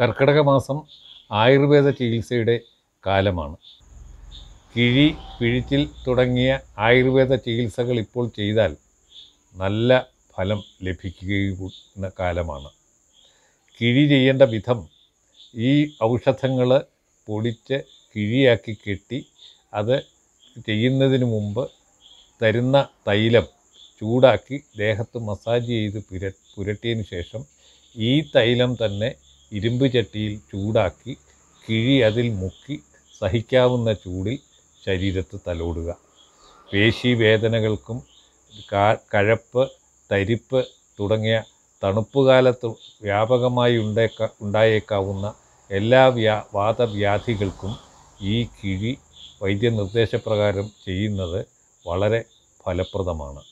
കർക്കിടക മാസം ആയുർവേദ ചികിത്സയുടെ കാലമാണ് കിഴി പിഴിച്ചിൽ തുടങ്ങിയ ആയുർവേദ ചികിത്സകൾ ഇപ്പോൾ ചെയ്താൽ നല്ല ഫലം ലഭിക്കുന്ന കാലമാണ് കിഴി ചെയ്യേണ്ട വിധം ഈ ഔഷധങ്ങൾ പൊടിച്ച് കിഴിയാക്കി കെട്ടി അത് ചെയ്യുന്നതിന് മുമ്പ് തരുന്ന തൈലം ചൂടാക്കി ദേഹത്ത് മസാജ് ചെയ്ത് പുര പുരട്ടിയതിന് ശേഷം ഈ തൈലം തന്നെ ഇരുമ്പ് ചട്ടിയിൽ ചൂടാക്കി കിഴി അതിൽ മുക്കി സഹിക്കാവുന്ന ചൂടിൽ ശരീരത്ത് തലോടുക പേശി വേദനകൾക്കും കഴപ്പ് തരിപ്പ് തുടങ്ങിയ തണുപ്പുകാലത്ത് വ്യാപകമായി ഉണ്ടായേക്കാ ഉണ്ടായേക്കാവുന്ന എല്ലാ വ്യാ വാദവ്യാധികൾക്കും ഈ കിഴി വൈദ്യനിർദ്ദേശപ്രകാരം ചെയ്യുന്നത് വളരെ ഫലപ്രദമാണ്